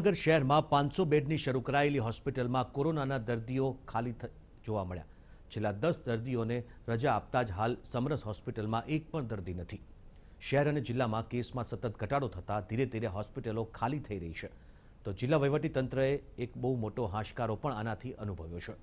નગર શહેર માં 500 બેડ ની શરૂ કરાયેલી હોસ્પિટલ માં કોરોના ના દર્દીઓ ખાલી જોવા મળ્યા જિલ્લા 10 દર્દીઓ ને રજા આપતા જ હાલ સમરસ હોસ્પિટલ માં એક પણ દર્દી નથી શહેર અને જિલ્લા માં કેસ માં સતત ઘટાડો થતા ધીરે ધીરે હોસ્પિટલો ખાલી થઈ રહી છે તો જિલ્લા વહીવટી તંત્ર એ એક બહુ મોટો હાશકારો પણ આના થી અનુભવ્યો છે